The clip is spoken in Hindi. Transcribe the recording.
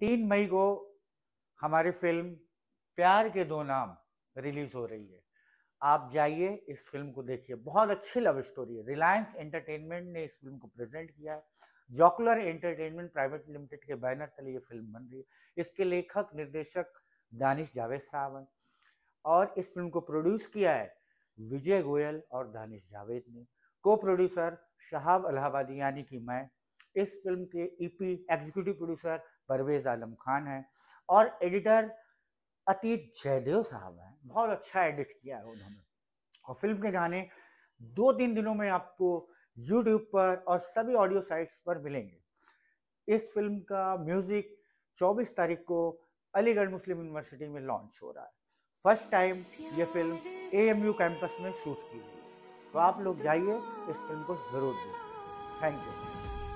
तीन मई को हमारी फिल्म प्यार के दो नाम रिलीज हो रही है आप जाइए इस फिल्म को देखिए बहुत अच्छी लव स्टोरी है रिलायंस एंटरटेनमेंट ने इस फिल्म को प्रेजेंट किया है जॉकुलर एंटरटेनमेंट प्राइवेट लिमिटेड के बैनर तले ये फिल्म बन रही है इसके लेखक निर्देशक दानिश जावेद साहब हैं और इस फिल्म को प्रोड्यूस किया है विजय गोयल और दानिश जावेद ने को प्रोड्यूसर शहाब अलाहाबादी यानी कि मैं इस फिल्म के EP executive producer Parvez Alam Khan हैं और एडिटर अतीत जयदेव साहब हैं बहुत अच्छा एडिट किया है उन्होंने और फिल्म के गाने दो तीन दिनों में आपको यूट्यूब पर और सभी ऑडियो साइट्स पर मिलेंगे इस फिल्म का म्यूजिक 24 तारीख को अलीगढ़ मुस्लिम यूनिवर्सिटी में लॉन्च हो रहा है फर्स्ट टाइम ये फिल्म ए कैंपस में शूट की गई तो आप लोग जाइए इस फिल्म को ज़रूर देखिए थैंक यू